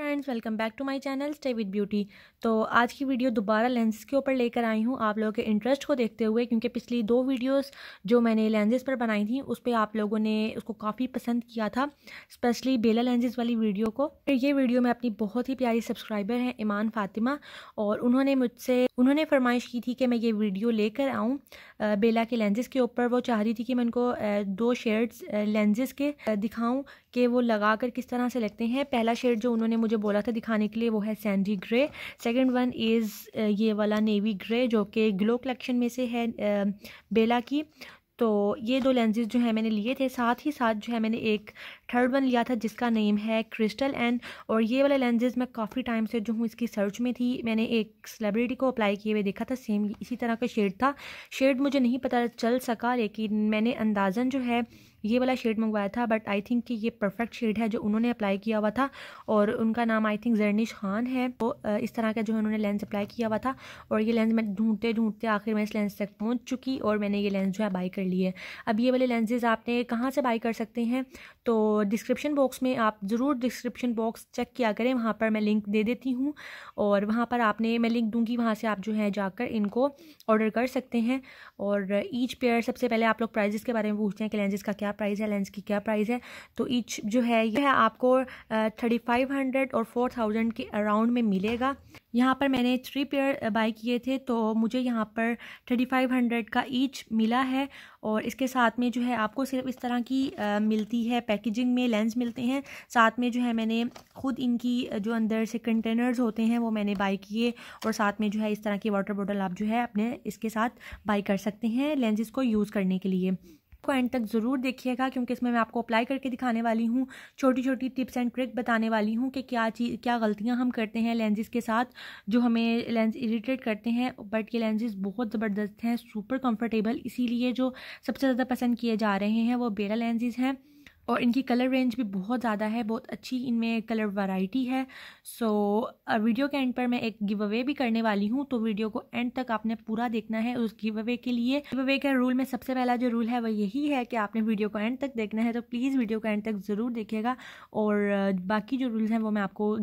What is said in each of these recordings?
friends welcome back to my channel stay with beauty तो आज की वीडियो दोबारा लेंस के ऊपर लेकर आई हूँ आप लोगों के इंटरेस्ट को देखते हुए क्योंकि पिछली दो वीडियोस जो मैंने लेंजेस पर बनाई थी उस पर आप लोगों ने उसको काफ़ी पसंद किया था स्पेशली बेला लेंजेस वाली वीडियो को तो ये वीडियो में अपनी बहुत ही प्यारी सब्सक्राइबर हैं ईमान फ़ातिमा और उन्होंने मुझसे उन्होंने फरमाइश की थी कि मैं ये वीडियो लेकर आऊँ बेला के लेंजेस के ऊपर वो चाह रही थी कि मैं उनको दो शेड्स लेंजेस के दिखाऊँ कि वो लगा कर किस तरह से लगते हैं पहला शेड जो उन्होंने मुझे बोला था दिखाने के लिए वो है sandy grey second one is ये वाला नेवी ग्रे जो कि ग्लो कलेक्शन में से है बेला की तो ये दो लेंसेज जो है मैंने लिए थे साथ ही साथ जो है मैंने एक थर्ड वन लिया था जिसका नेम है क्रिस्टल एंड और ये वाला लेंसेज मैं काफ़ी टाइम से जो हूँ इसकी सर्च में थी मैंने एक सेलिब्रिटी को अप्लाई किए हुए देखा था सेम इसी तरह का शेड था शेड मुझे नहीं पता चल सका लेकिन मैंने अंदाजन जो है ये वाला शेड मंगवाया था बट आई थिंक कि ये परफेक्ट शेड है जो उन्होंने अप्लाई किया हुआ था और उनका नाम आई थिंक जर्निश खान है तो इस तरह का जो है उन्होंने लेंस अप्लाई किया हुआ था और ये लेंस मैं ढूंढते ढूंढते आखिर मैं इस लेंस तक पहुँच चुकी और मैंने ये लेंस जो है बाई कर लिया है अब ये वाले लेंसेज आपने कहाँ से बाई कर सकते हैं तो डिस्क्रिप्शन बॉक्स में आप ज़रूर डिस्क्रिप्शन बॉक्स चेक किया करें वहाँ पर मैं लिंक दे देती हूँ और वहाँ पर आपने मैं लिंक दूँगी वहाँ से आप जो है जाकर इनको ऑर्डर कर सकते हैं और ईच पेयर सबसे पहले आप लोग प्राइजेस के बारे में पूछते हैं कि लेंजेज़ का क्या क्या प्राइस है लेंस की क्या प्राइस है तो ईच जो है यह आपको थर्टी फाइव हंड्रेड और फोर थाउजेंड के अराउंड में मिलेगा यहाँ पर मैंने थ्री पेयर बाई किए थे तो मुझे यहाँ पर थर्टी फाइव हंड्रेड का ईच मिला है और इसके साथ में जो है आपको सिर्फ इस तरह की आ, मिलती है पैकेजिंग में लेंस मिलते हैं साथ में जो है मैंने ख़ुद इनकी जो अंदर से कंटेनर्स होते हैं वो मैंने बाई किए और साथ में जो है इस तरह की वाटर बॉटल आप जो है अपने इसके साथ बाई कर सकते हैं लेंसेज को यूज़ करने के लिए को एंड तक ज़रूर देखिएगा क्योंकि इसमें मैं आपको अप्लाई करके दिखाने वाली हूँ छोटी छोटी टिप्स एंड ट्रिक बताने वाली हूँ कि क्या चीज़ क्या गलतियाँ हम करते हैं लेंजेज़ के साथ जो हमें लेंस इरीटेट करते हैं बट ये लेंजेज़ बहुत ज़बरदस्त हैं सुपर कम्फर्टेबल इसीलिए जो सबसे ज़्यादा पसंद किए जा रहे हैं वो बेरा लेंजेज़ हैं और इनकी कलर रेंज भी बहुत ज़्यादा है बहुत अच्छी इनमें कलर वैरायटी है सो so, वीडियो के एंड पर मैं एक गिव अवे भी करने वाली हूँ तो वीडियो को एंड तक आपने पूरा देखना है उस गिव अवे के लिए गिव अवे का रूल में सबसे पहला जो रूल है वह यही है कि आपने वीडियो को एंड तक देखना है तो प्लीज़ वीडियो को एंड तक ज़रूर देखेगा और बाकी जो रूल्स हैं वो मैं आपको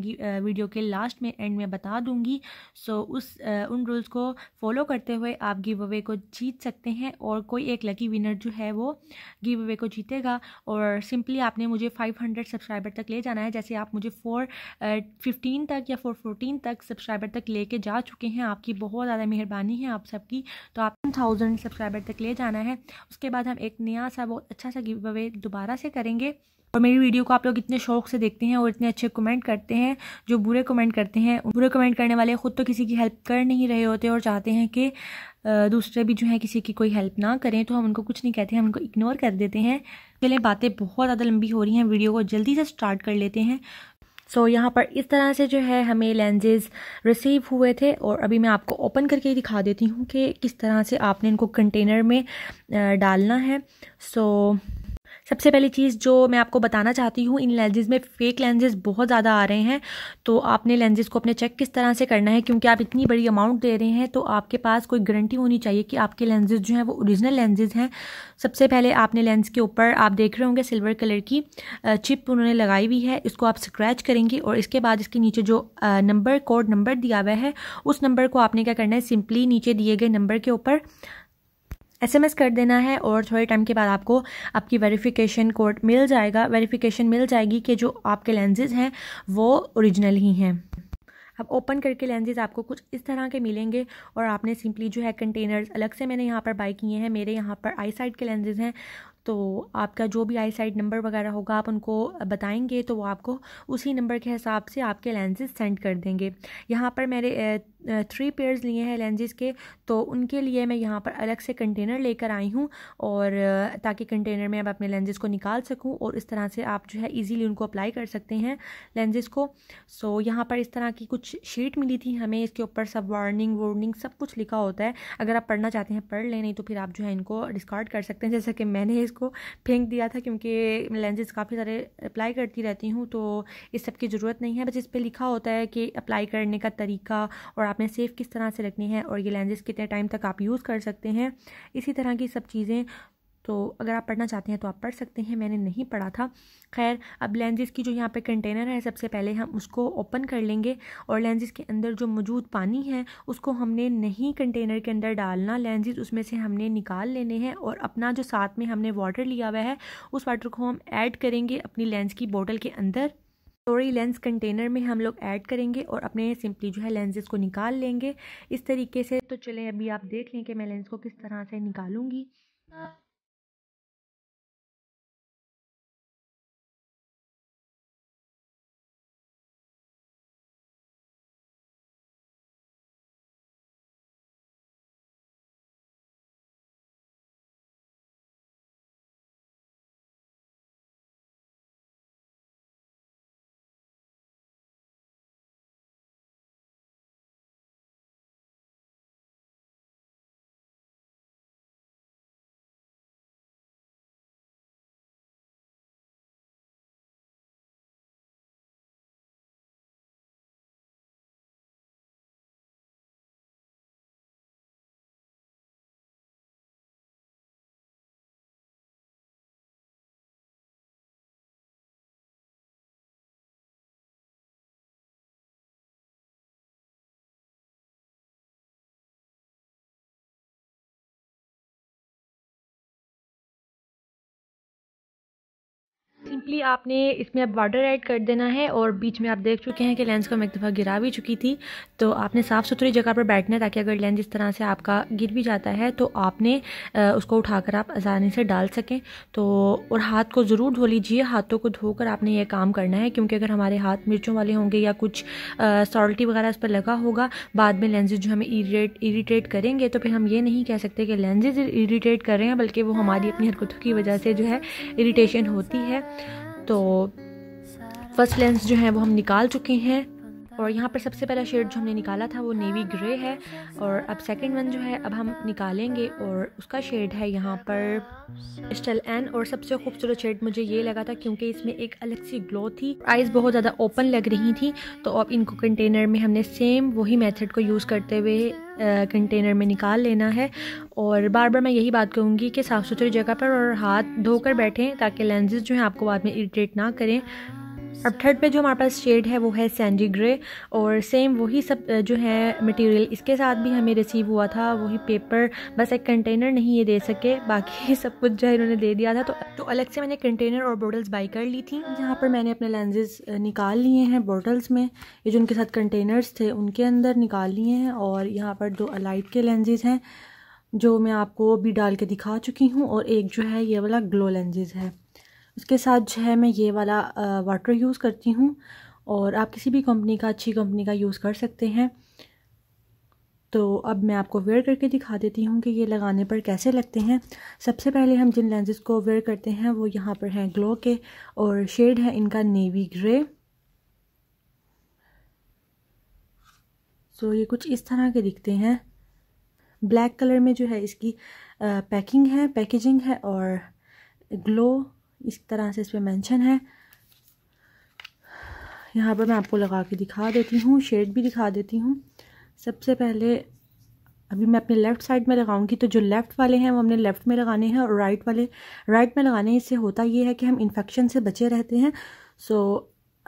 वीडियो के लास्ट में एंड में बता दूँगी सो so, उस उन रूल्स को फॉलो करते हुए आप गिव अवे को जीत सकते हैं और कोई एक लकी विनर जो है वो गिव अवे को जीतेगा और सिंपली आपने मुझे 500 सब्सक्राइबर तक ले जाना है जैसे आप मुझे फोर फिफ्टीन तक या फोर फोर्टीन तक सब्सक्राइबर तक लेके जा चुके हैं आपकी बहुत ज़्यादा मेहरबानी है आप सबकी तो आप थाउजेंड सब्सक्राइबर तक ले जाना है उसके बाद हम एक नया सा बहुत अच्छा सा गिव अवे दोबारा से करेंगे और मेरी वीडियो को आप लोग इतने शौक से देखते हैं और इतने अच्छे कमेंट करते हैं जो बुरे कमेंट करते हैं बुरे कमेंट करने वाले खुद तो किसी की हेल्प कर नहीं रहे होते और चाहते हैं कि दूसरे भी जो है किसी की कोई हेल्प ना करें तो हम उनको कुछ नहीं कहते हैं हम उनको इग्नोर कर देते हैं चले बातें बहुत ज़्यादा लंबी हो रही हैं वीडियो को जल्दी से स्टार्ट कर लेते हैं सो so, यहाँ पर इस तरह से जो है हमें लेंजेज़ रिसीव हुए थे और अभी मैं आपको ओपन करके दिखा देती हूँ कि किस तरह से आपने इनको कंटेनर में डालना है सो so, सबसे पहली चीज़ जो मैं आपको बताना चाहती हूँ इन लेंजेज़ में फेक लेंजेज़ बहुत ज़्यादा आ रहे हैं तो आपने लेंजेस को अपने चेक किस तरह से करना है क्योंकि आप इतनी बड़ी अमाउंट दे रहे हैं तो आपके पास कोई गारंटी होनी चाहिए कि आपके लेंजेज़ जो हैं वो ओरिजिनल लेंजेज़ हैं सबसे पहले आपने लेंस के ऊपर आप देख रहे होंगे सिल्वर कलर की चिप उन्होंने लगाई हुई है इसको आप स्क्रैच करेंगे और इसके बाद इसके नीचे जो नंबर कोड नंबर दिया हुआ है उस नंबर को आपने क्या करना है सिंपली नीचे दिए गए नंबर के ऊपर एसएमएस कर देना है और थोड़े टाइम के बाद आपको आपकी वेरिफिकेशन कोड मिल जाएगा वेरिफिकेशन मिल जाएगी कि जो आपके लेंजेज़ हैं वो ओरिजिनल ही हैं अब ओपन करके लेंजेज़ आपको कुछ इस तरह के मिलेंगे और आपने सिंपली जो है कंटेनर्स अलग से मैंने यहाँ पर बाई किए हैं मेरे यहाँ पर आई साइड के लेंज़ेज़ हैं तो आपका जो भी आई साइड नंबर वगैरह होगा आप उनको बताएंगे तो वो आपको उसी नंबर के हिसाब से आपके लेंजेज सेंड कर देंगे यहाँ पर मेरे थ्री पेयर्स लिए हैं लेंजेज़ के तो उनके लिए मैं यहाँ पर अलग से कंटेनर लेकर आई हूँ और ताकि कंटेनर में आप अपने लेंजेस को निकाल सकूँ और इस तरह से आप जो है इजीली उनको अप्लाई कर सकते हैं लेंजेस को सो यहाँ पर इस तरह की कुछ शीट मिली थी हमें इसके ऊपर सब वार्निंग वार्निंग सब कुछ लिखा होता है अगर आप पढ़ना चाहते हैं पढ़ लें नहीं तो फिर आप जो है इनको डिस्कार्ड कर सकते हैं जैसा कि मैंने इसको फेंक दिया था क्योंकि लेंजेस काफ़ी सारे अप्लाई करती रहती हूँ तो इस सब की ज़रूरत नहीं है बस इस पर लिखा होता है कि अप्लाई करने का तरीका और आपने सेफ किस तरह से रखनी है और ये लेंजेस कितने टाइम तक आप यूज़ कर सकते हैं इसी तरह की सब चीज़ें तो अगर आप पढ़ना चाहते हैं तो आप पढ़ सकते हैं मैंने नहीं पढ़ा था खैर अब लेंजेस की जो यहाँ पे कंटेनर है सबसे पहले हम उसको ओपन कर लेंगे और लेंजेस के अंदर जो मौजूद पानी है उसको हमने नहीं कंटेनर के अंदर डालना लेंजेस उसमें से हमने निकाल लेने हैं और अपना जो साथ में हमने वाटर लिया हुआ है उस वाटर को हम ऐड करेंगे अपनी लेंस की बॉटल के अंदर स्टोरी लेंस कंटेनर में हम लोग ऐड करेंगे और अपने सिंपली जो है लेंसेज को निकाल लेंगे इस तरीके से तो चलें अभी आप देख लें कि मैं लेंस को किस तरह से निकालूंगी सिंपली आपने इसमें अब वाटर ऐड कर देना है और बीच में आप देख चुके हैं कि लेंस को मैं एक दफ़ा गिरा भी चुकी थी तो आपने साफ़ सुथरी जगह पर बैठना है ताकि अगर लेंस इस तरह से आपका गिर भी जाता है तो आपने उसको उठाकर आप आसानी से डाल सकें तो और हाथ को ज़रूर धो लीजिए हाथों को धोकर आपने ये काम करना है क्योंकि अगर हमारे हाथ मिर्चों वाले होंगे या कुछ सॉल्टी वगैरह इस पर लगा होगा बाद में लेंजेज जो हमें इरीटेट इरीटेट करेंगे तो फिर हम ये नहीं कह सकते कि लेंजेज इरीटेट कर रहे हैं बल्कि वो हमारी अपनी हरकतों की वजह से जो है इरीटेशन होती है तो फर्स्ट लेंस जो है वो हम निकाल चुके हैं और यहाँ पर सबसे पहला शेड जो हमने निकाला था वो नेवी ग्रे है और अब सेकंड वन जो है अब हम निकालेंगे और उसका शेड है यहाँ पर स्टल एन और सबसे खूबसूरत शेड मुझे ये लगा था क्योंकि इसमें एक अलग सी ग्लो थी आइज़ बहुत ज़्यादा ओपन लग रही थी तो अब इनको कंटेनर में हमने सेम वही मेथड को यूज़ करते हुए कंटेनर में निकाल लेना है और बार बार मैं यही बात कहूँगी कि साफ़ सुथरी जगह पर और हाथ धोकर बैठें ताकि लेंजेज़ जो हैं आपको बाद में इरीटेट ना करें अब थर्ड पे जो हमारे पास शेड है वो है सैंडी ग्रे और सेम वही सब जो है मटेरियल इसके साथ भी हमें रिसीव हुआ था वही पेपर बस एक कंटेनर नहीं ये दे सके बाकी सब कुछ जो है इन्होंने दे दिया था तो तो अलग से मैंने कंटेनर और बॉटल्स बाई कर ली थी यहाँ पर मैंने अपने लेंजेज़ निकाल लिए हैं बॉटल्स में ये जो उनके साथ कंटेनर्स थे उनके अंदर निकाल लिए हैं और यहाँ पर दो अलाइट के लेंजेज़ हैं जो मैं आपको भी डाल के दिखा चुकी हूँ और एक जो है ये वाला ग्लो लेंजेज़ है उसके साथ जो है मैं ये वाला वाटर यूज़ करती हूँ और आप किसी भी कंपनी का अच्छी कंपनी का यूज़ कर सकते हैं तो अब मैं आपको वेयर करके दिखा देती हूँ कि ये लगाने पर कैसे लगते हैं सबसे पहले हम जिन लेंसेज को वेयर करते हैं वो यहाँ पर हैं ग्लो के और शेड है इनका नेवी ग्रे सो ये कुछ इस तरह के दिखते हैं ब्लैक कलर में जो है इसकी पैकिंग है पैकेजिंग है और ग्लो इस तरह से इस पर मैंशन है यहाँ पर मैं आपको लगा के दिखा देती हूँ शेड भी दिखा देती हूँ सबसे पहले अभी मैं अपने लेफ़्ट साइड में लगाऊंगी तो जो लेफ़्ट वाले हैं वो हमने लेफ़्ट में लगाने हैं और राइट वाले राइट में लगाने इससे होता ये है कि हम इन्फेक्शन से बचे रहते हैं सो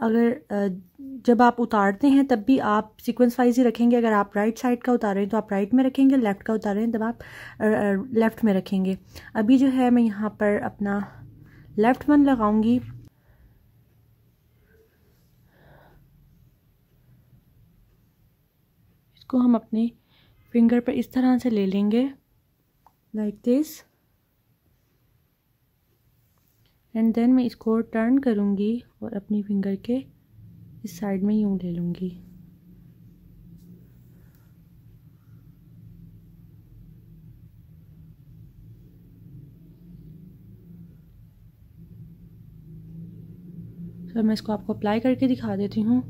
अगर जब आप उतारते हैं तब भी आप सीक्वेंस वाइज ही रखेंगे अगर आप राइट साइड का उतार रहे हैं तो आप राइट में रखेंगे लेफ़्ट का उतार रहे हैं तब आप लेफ़्ट में रखेंगे अभी जो है मैं यहाँ पर अपना लेफ़्ट वन लगाऊंगी इसको हम अपने फिंगर पर इस तरह से ले लेंगे लाइक दिस एंड देन मैं इसको टर्न करूंगी और अपनी फिंगर के इस साइड में यूं ले लूँगी तो मैं इसको आपको अप्लाई करके दिखा देती हूँ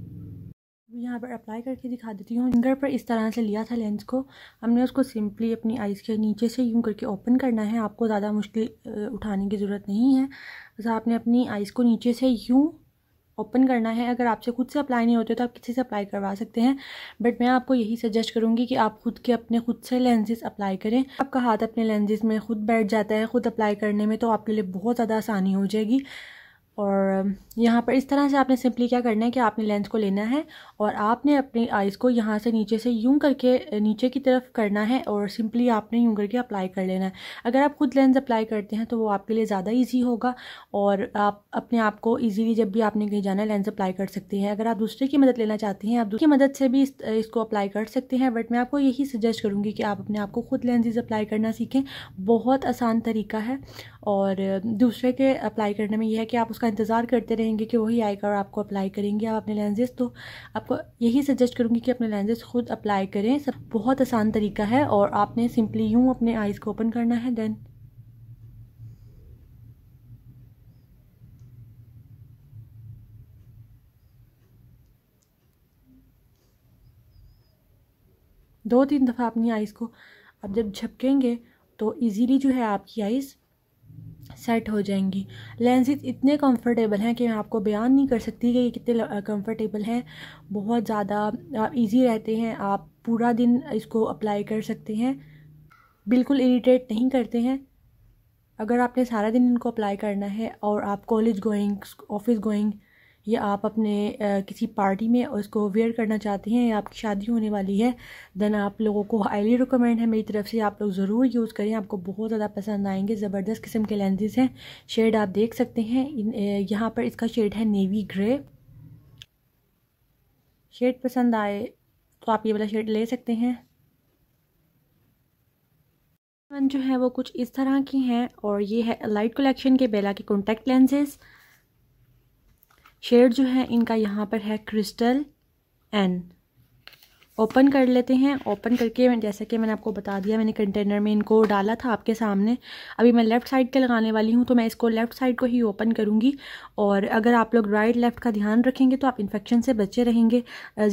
यहाँ पर अप्लाई करके दिखा देती हूँ फिंगर पर इस तरह से लिया था लेंस को हमने उसको सिंपली अपनी आइज़ के नीचे से यूँ करके ओपन करना है आपको ज़्यादा मुश्किल उठाने की ज़रूरत नहीं है बस तो आपने अपनी आइज़ को नीचे से यूँ ओपन करना है अगर आपसे खुद से अप्लाई नहीं होते तो आप किसी से अप्लाई करवा सकते हैं बट मैं आपको यही सजेस्ट करूँगी कि आप खुद के अपने खुद से लेंजेज़ अप्लाई करें आपका हाथ अपने लेंजेज़ में खुद बैठ जाता है खुद अप्लाई करने में तो आपके लिए बहुत ज़्यादा आसानी हो जाएगी और यहाँ पर इस तरह से आपने सिंपली क्या करना है कि आपने लेंस को लेना है और आपने अपनी आइज़ को यहाँ से नीचे से यूं करके नीचे की तरफ करना है और सिंपली आपने यूं करके अप्लाई कर लेना है अगर आप खुद लेंस अप्लाई करते हैं तो वो आपके लिए ज़्यादा ईजी होगा और आप अपने आप को ईजीली जब भी आपने कहीं जाना है लेंस अप्लाई कर सकते हैं अगर आप दूसरे की मदद लेना चाहते हैं आप दूसरी मदद से भी इस, इसको अप्लाई कर सकते हैं बट मैं आपको यही सजेस्ट करूँगी कि आप अपने आप को खुद लेंजेज अप्लाई करना सीखें बहुत आसान तरीका है और दूसरे के अप्लाई करने में यह है कि आप उसका इंतज़ार करते रहेंगे कि वही आएगा और आपको अप्लाई करेंगे आप अपने लेंजेस तो आपको यही सजेस्ट करूँगी कि अपने लेंजेस खुद अप्लाई करें सब बहुत आसान तरीका है और आपने सिंपली यूँ अपने आइज़ को ओपन करना है देन दो तीन दफ़ा अपनी आइज़ को अब जब झपकेंगे तो इजीली जो है आपकी आइज़ सेट हो जाएंगी लेंसेज इतने कंफर्टेबल हैं कि मैं आपको बयान नहीं कर सकती कि ये कितने कंफर्टेबल हैं बहुत ज़्यादा इजी रहते हैं आप पूरा दिन इसको अप्लाई कर सकते हैं बिल्कुल इरीटेट नहीं करते हैं अगर आपने सारा दिन इनको अप्लाई करना है और आप कॉलेज गोइंग ऑफिस गोइंग या आप अपने किसी पार्टी में उसको वेयर करना चाहते हैं या आपकी शादी होने वाली है देन आप लोगों को हाईली रिकमेंड है मेरी तरफ से आप लोग ज़रूर यूज़ करें आपको बहुत ज़्यादा पसंद आएंगे ज़बरदस्त किस्म के लेंसेज हैं शेड आप देख सकते हैं यहाँ पर इसका शेड है नेवी ग्रे शेड पसंद आए तो आप ये वाला शेड ले सकते हैं जो है वो कुछ इस तरह की हैं और ये है लाइट कलेक्शन के बेला के कॉन्टैक्ट लेंसेज़ शेड जो है इनका यहाँ पर है क्रिस्टल एन ओपन कर लेते हैं ओपन करके जैसा कि मैंने आपको बता दिया मैंने कंटेनर में इनको डाला था आपके सामने अभी मैं लेफ़्ट साइड के लगाने वाली हूँ तो मैं इसको लेफ़्ट साइड को ही ओपन करूँगी और अगर आप लोग राइट लेफ़्ट का ध्यान रखेंगे तो आप इन्फेक्शन से बचे रहेंगे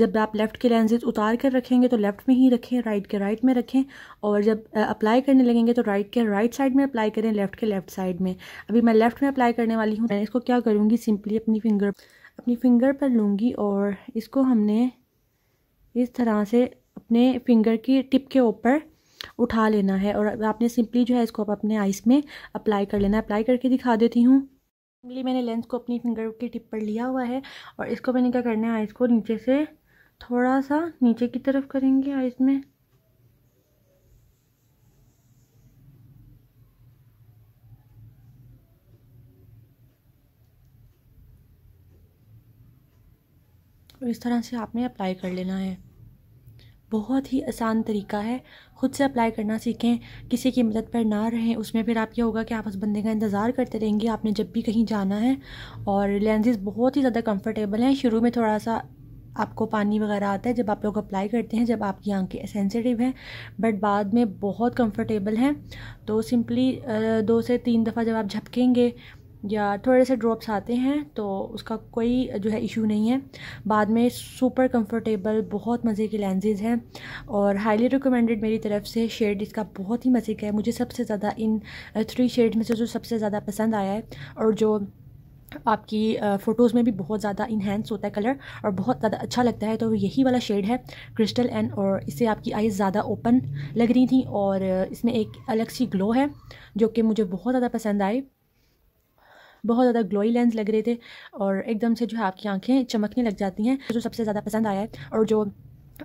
जब आप लेफ़्ट के लेंजेज उतार कर रखेंगे तो लेफ़्ट में ही रखें राइट के राइट में रखें और जब अप्लाई करने लगेंगे तो राइट के राइट साइड में अप्लाई करें लेफ़्ट के लेफ़्ट साइड में अभी मैं लेफ़्ट में अप्लाई करने वाली हूँ मैं इसको क्या करूँगी सिंपली अपनी फिंगर अपनी फिंगर पर लूँगी और इसको हमने इस तरह से अपने फिंगर की टिप के ऊपर उठा लेना है और आपने सिंपली जो है इसको आप अपने आइस में अप्लाई कर लेना है अप्लाई करके दिखा देती हूँ सिंपली मैंने लेंस को अपनी फिंगर की टिप पर लिया हुआ है और इसको मैंने क्या करना है आइस को नीचे से थोड़ा सा नीचे की तरफ करेंगे आइस में इस तरह से आपने अप्लाई कर लेना है बहुत ही आसान तरीका है ख़ुद से अप्लाई करना सीखें किसी की मदद पर ना रहें उसमें फिर आप ये होगा कि आप उस बंदे का इंतज़ार करते रहेंगे आपने जब भी कहीं जाना है और लेंजेज बहुत ही ज़्यादा कंफर्टेबल हैं शुरू में थोड़ा सा आपको पानी वगैरह आता है जब आप लोग अप्लाई करते हैं जब आपकी आंखें सेंसिटिव हैं बट बाद में बहुत कंफर्टेबल हैं तो सिंपली दो से तीन दफ़ा जब आप झपकेंगे या थोड़े से ड्रॉप्स आते हैं तो उसका कोई जो है इशू नहीं है बाद में सुपर कंफर्टेबल बहुत मज़े के लेंजेज हैं और हाईली रिकमेंडेड मेरी तरफ से शेड इसका बहुत ही मज़े का है मुझे सबसे ज़्यादा इन थ्री शेड में से जो सबसे ज़्यादा पसंद आया है और जो आपकी फ़ोटोज़ में भी बहुत ज़्यादा इन्हेंस होता है कलर और बहुत ज़्यादा अच्छा लगता है तो यही वाला शेड है क्रिस्टल एंड और इससे आपकी आईज ज़्यादा ओपन लग रही थी और इसमें एक अलग सी ग्लो है जो कि मुझे बहुत ज़्यादा पसंद आई बहुत ज़्यादा ग्लोई लेंस लग रहे थे और एकदम से जो है आपकी आँखें चमकने लग जाती हैं जो सबसे ज़्यादा पसंद आया है और जो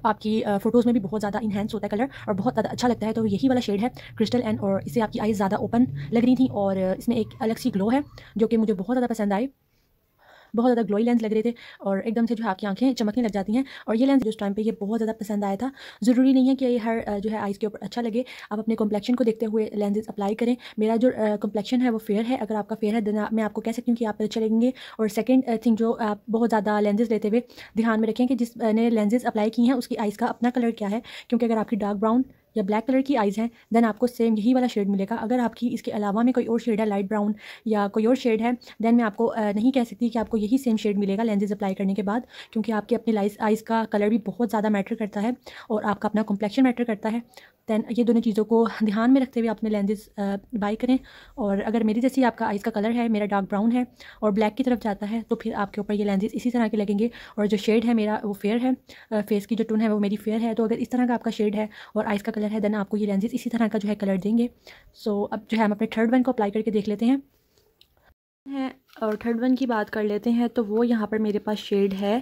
आपकी फ़ोटोज़ में भी बहुत ज़्यादा इन्हेंस होता है कलर और बहुत ज़्यादा अच्छा लगता है तो यही वाला शेड है क्रिस्टल एंड और इससे आपकी आईज़ ज़्यादा ओपन लग रही थी और इसमें एक अलग सी ग्लो है जो कि मुझे बहुत ज़्यादा पसंद आई बहुत ज़्यादा ग्लोई लेंस लग रहे थे और एकदम से जो आपकी आंखें चमकने लग जाती हैं और ये लेंस जिस उस टाइम पर यह बहुत ज़्यादा पसंद आया था ज़रूरी नहीं है कि ये हर जो है आइज़ के ऊपर अच्छा लगे आप अपने कॉम्प्लेक्शन को देखते हुए लेंजेस अप्लाई करें मेरा जो कॉम्प्लेक्शन है वो फेयर है अगर आपका फेयर है देना मैं आपको कह सकती हूँ कि आप अच्छे लगेंगे और सेकेंड थिंग जो आप बहुत ज़्यादा लेंजेज लेते हुए ध्यान में रखें कि जिसने लेंजेज अप्लाई की हैं उसकी आइज़ का अपना कलर क्या है क्योंकि अगर आपकी डार्क ब्राउन या ब्लैक कलर की आइज़ हैं दैन आपको सेम यही वाला शेड मिलेगा अगर आपकी इसके अलावा में कोई और शेड है लाइट ब्राउन या कोई और शेड है दैन मैं आपको नहीं कह सकती कि आपको यही सेम शेड मिलेगा लेंजेज अप्लाई करने के बाद क्योंकि आपके अपने लाइज आइज़ का कलर भी बहुत ज़्यादा मैटर करता है और आपका अपना कॉम्प्लेक्शन मैटर करता है दैन ये दोनों चीज़ों को ध्यान में रखते हुए अपने लेंजेज बाई करें और अगर मेरी जैसी आपका आइज़ का कलर है मेरा डार्क ब्राउन है और ब्लैक की तरफ जाता है तो फिर आपके ऊपर ये लेंजेज इसी तरह के लगेंगे और जो शेड है मेरा वो फेयर है फेस की जो टून है वो मेरी फेयर है तो अगर इस तरह का आपका शेड है और आइज़ का कलर है देन आपको ये लेंजेज इसी तरह का जो है कलर देंगे सो so, अब जो है हम अपने थर्ड वन को अप्लाई करके देख लेते हैं है और थर्ड वन की बात कर लेते हैं तो वो यहाँ पर मेरे पास शेड है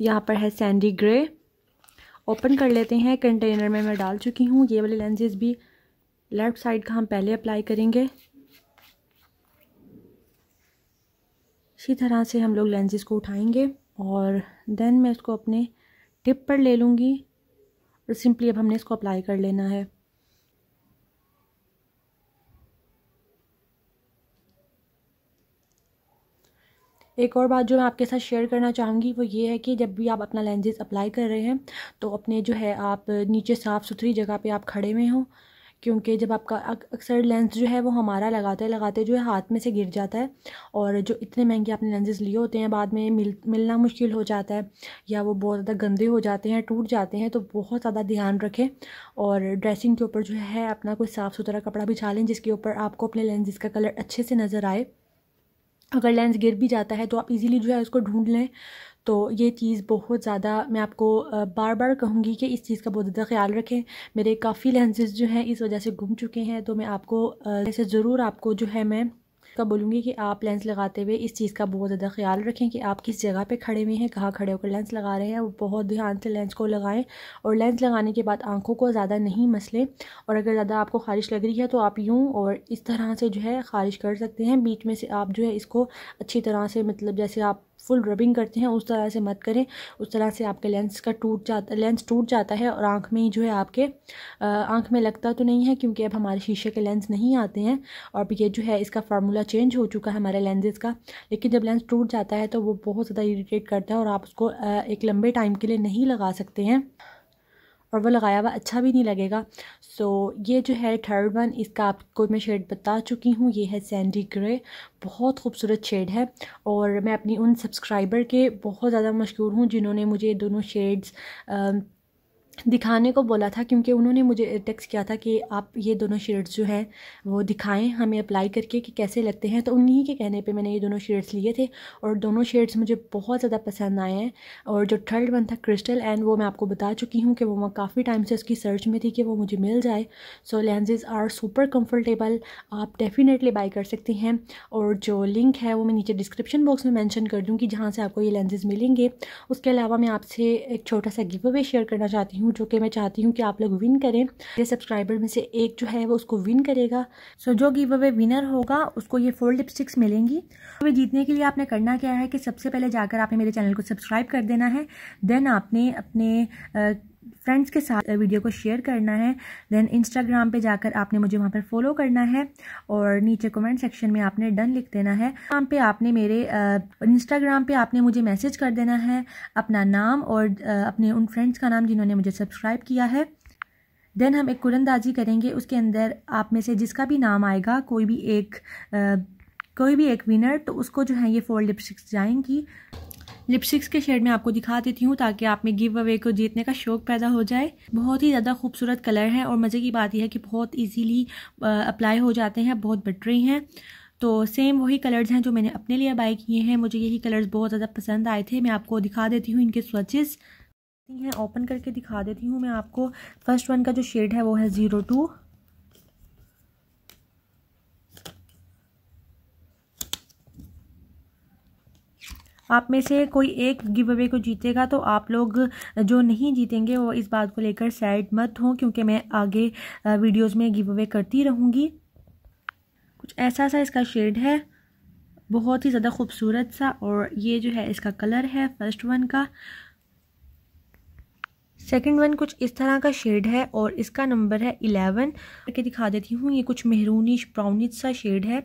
यहाँ पर है सैंडी ग्रे ओपन कर लेते हैं कंटेनर में मैं डाल चुकी हूँ ये वाले लेंजेज भी लेफ़्ट साइड का हम पहले अप्लाई करेंगे इसी तरह से हम लोग लेंजेज को उठाएंगे और देन मैं इसको अपने टिप पर ले लूँगी तो सिंपली अब हमने इसको अप्लाई कर लेना है एक और बात जो मैं आपके साथ शेयर करना चाहूँगी वो ये है कि जब भी आप अपना लेंजेज अप्लाई कर रहे हैं तो अपने जो है आप नीचे साफ़ सुथरी जगह पे आप खड़े हुए हों क्योंकि जब आपका अक्सर लेंस जो है वो हमारा लगाते लगाते जो है हाथ में से गिर जाता है और जो इतने महंगे आपने लेंसेज लिए होते हैं बाद में मिल मिलना मुश्किल हो जाता है या वो बहुत ज़्यादा गंदे हो जाते हैं टूट जाते हैं तो बहुत ज़्यादा ध्यान रखें और ड्रेसिंग के ऊपर जो है अपना कोई साफ़ सुथरा कपड़ा बिछा लें जिसके ऊपर आपको अपने लेंसेज का कलर अच्छे से नज़र आए अगर लेंस गिर भी जाता है तो आप इजीली जो है उसको ढूंढ लें तो ये चीज़ बहुत ज़्यादा मैं आपको बार बार कहूँगी कि इस चीज़ का बहुत ज़्यादा ख्याल रखें मेरे काफ़ी लेंसेज जो हैं इस वजह से घूम चुके हैं तो मैं आपको ऐसे ज़रूर आपको जो है मैं का बोलूँगी कि आप लेंस लगाते हुए इस चीज़ का बहुत ज़्यादा ख्याल रखें कि आप किस जगह पे खड़े हुए हैं कहाँ खड़े होकर लेंस लगा रहे हैं वो बहुत ध्यान से लेंस को लगाएं और लेंस लगाने के बाद आंखों को ज़्यादा नहीं मसलें और अगर ज़्यादा आपको ख़ारिश लग रही है तो आप यूँ और इस तरह से जो है ख़ारिश कर सकते हैं बीच में से आप जो है इसको अच्छी तरह से मतलब जैसे आप फुल रबिंग करते हैं उस तरह से मत करें उस तरह से आपके लेंस का टूट जाता लेंस टूट जाता है और आँख में ही जो है आपके आँख में लगता तो नहीं है क्योंकि अब हमारे शीशे के लेंस नहीं आते हैं और ये जो है इसका फार्मूला चेंज हो चुका है हमारे लेंजेज़ का लेकिन जब लेंस टूट जाता है तो वो बहुत ज़्यादा इरीटेट करता है और आप उसको एक लंबे टाइम के लिए नहीं लगा सकते हैं और वो लगाया हुआ अच्छा भी नहीं लगेगा सो so, ये जो है थर्ड वन इसका आपको मैं शेड बता चुकी हूँ ये है सैंडी ग्रे बहुत खूबसूरत शेड है और मैं अपनी उन सब्सक्राइबर के बहुत ज़्यादा मशहूर हूँ जिन्होंने मुझे दोनों शेड्स दिखाने को बोला था क्योंकि उन्होंने मुझे टेक्स किया था कि आप ये दोनों शेड्स जो हैं वो दिखाएं हमें अप्लाई करके कि कैसे लगते हैं तो उन्हीं के कहने पे मैंने ये दोनों शेड्स लिए थे और दोनों शेड्स मुझे बहुत ज़्यादा पसंद आए हैं और जो थर्ड वन था क्रिस्टल एंड वो मैं आपको बता चुकी हूँ कि वो मैं काफ़ी टाइम से उसकी सर्च में थी कि वो मुझे मिल जाए so lenses are super comfortable आप डेफ़िनेटली बाई कर सकते हैं और जो लिंक है वो मैं नीचे डिस्क्रिप्शन बॉक्स में मैंशन कर दूँगी जहाँ से आपको ये लेंजेज़ मिलेंगे उसके अलावा मैं आपसे एक छोटा सा गिव अवे शेयर करना चाहती हूँ हूँ जो कि मैं चाहती हूँ कि आप लोग विन करें मेरे सब्सक्राइबर में से एक जो है वो उसको विन करेगा सो जो गिव अवे विनर होगा उसको ये फोर लिपस्टिक्स मिलेंगी तो वे जीतने के लिए आपने करना क्या है कि सबसे पहले जाकर आपने मेरे चैनल को सब्सक्राइब कर देना है देन आपने अपने फ्रेंड्स के साथ वीडियो को शेयर करना है देन इंस्टाग्राम पे जाकर आपने मुझे वहाँ पर फॉलो करना है और नीचे कमेंट सेक्शन में आपने डन लिख देना है वहाँ पे आपने मेरे इंस्टाग्राम पे आपने मुझे मैसेज कर देना है अपना नाम और अपने उन फ्रेंड्स का नाम जिन्होंने मुझे सब्सक्राइब किया है देन हम एक कुरंदाजी करेंगे उसके अंदर आप में से जिसका भी नाम आएगा कोई भी एक आ, कोई भी एक विनर तो उसको जो है ये फोर लिपस्टिक्स जाएंगी लिपस्टिक्स के शेड में आपको दिखा देती हूँ ताकि आप में गिव अवे को जीतने का शौक पैदा हो जाए बहुत ही ज़्यादा खूबसूरत कलर है और मज़े की बात यह है कि बहुत ईजीली अप्लाई हो जाते हैं बहुत बटरी हैं तो सेम वही कलर्स हैं जो मैंने अपने लिए बाई किए हैं मुझे यही कलर्स बहुत ज़्यादा पसंद आए थे मैं आपको दिखा देती हूँ इनके स्वचेस हैं ओपन करके दिखा देती हूँ मैं आपको फर्स्ट वन का जो शेड है वो है ज़ीरो टू आप में से कोई एक गिव अवे को जीतेगा तो आप लोग जो नहीं जीतेंगे वो इस बात को लेकर सैड मत हों क्योंकि मैं आगे वीडियोस में गिव अवे करती रहूँगी कुछ ऐसा सा इसका शेड है बहुत ही ज़्यादा खूबसूरत सा और ये जो है इसका कलर है फर्स्ट वन का सेकेंड वन कुछ इस तरह का शेड है और इसका नंबर है इलेवन करके दिखा देती हूँ ये कुछ मेहरूनिश ब्राउनिश सा शेड है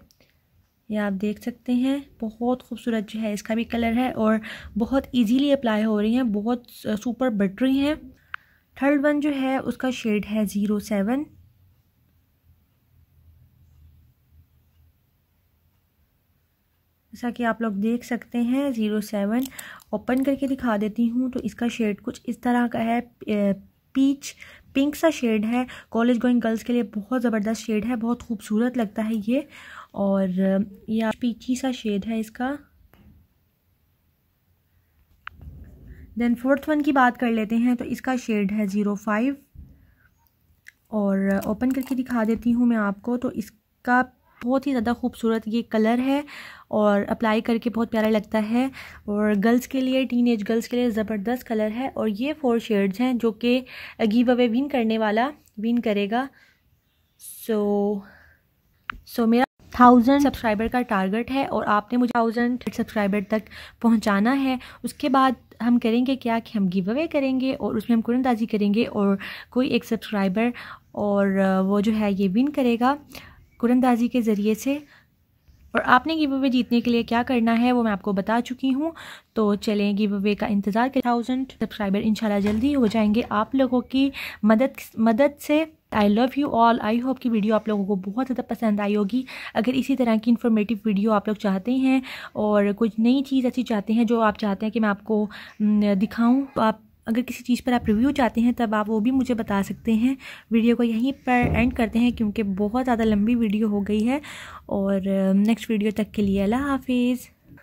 ये आप देख सकते हैं बहुत खूबसूरत जो है इसका भी कलर है और बहुत इजीली अप्लाई हो रही हैं बहुत सुपर बटरी हैं थर्ड वन जो है उसका शेड है ज़ीरो सेवन जैसा कि आप लोग देख सकते हैं ज़ीरो सेवन ओपन करके दिखा देती हूँ तो इसका शेड कुछ इस तरह का है पीच पिंक सा शेड है कॉलेज गोइंग गर्ल्स के लिए बहुत ज़बरदस्त शेड है बहुत खूबसूरत लगता है ये और यह पीछी सा शेड है इसका देन फोर्थ वन की बात कर लेते हैं तो इसका शेड है ज़ीरो फाइव और ओपन करके दिखा देती हूँ मैं आपको तो इसका बहुत ही ज़्यादा खूबसूरत ये कलर है और अप्लाई करके बहुत प्यारा लगता है और गर्ल्स के लिए टीन एज गर्ल्स के लिए ज़बरदस्त कलर है और ये फोर शेड्स हैं जो कि गिव अवे विन करने वाला विन करेगा सो so, सो so मेरा थाउजेंड सब्सक्राइबर का टारगेट है और आपने मुझे थाउजेंड सब्सक्राइबर तक पहुंचाना है उसके बाद हम करेंगे क्या कि हम गिव अवे करेंगे और उसमें हम कुरंदाजी करेंगे और कोई एक सब्सक्राइबर और वो जो है ये विन करेगा कुरंदाजी के ज़रिए से और आपने गिव अवे जीतने के लिए क्या करना है वो मैं आपको बता चुकी हूँ तो चलें गिव अवे का इंतज़ार करें थाउजेंड सब्सक्राइबर इन जल्दी हो जाएंगे आप लोगों की मदद मदद से I love you all I hope कि वीडियो आप लोगों को बहुत ज़्यादा पसंद आई होगी अगर इसी तरह की इन्फॉर्मेटिव वीडियो आप लोग चाहते हैं और कुछ नई चीज़ ऐसी चाहते हैं जो आप चाहते हैं कि मैं आपको दिखाऊँ आप अगर किसी चीज़ पर आप रिव्यू चाहते हैं तब आप वो भी मुझे बता सकते हैं वीडियो को यहीं पर एंड करते हैं क्योंकि बहुत ज़्यादा लंबी वीडियो हो गई है और नेक्स्ट वीडियो तक के लिए अल्लाह हाफिज़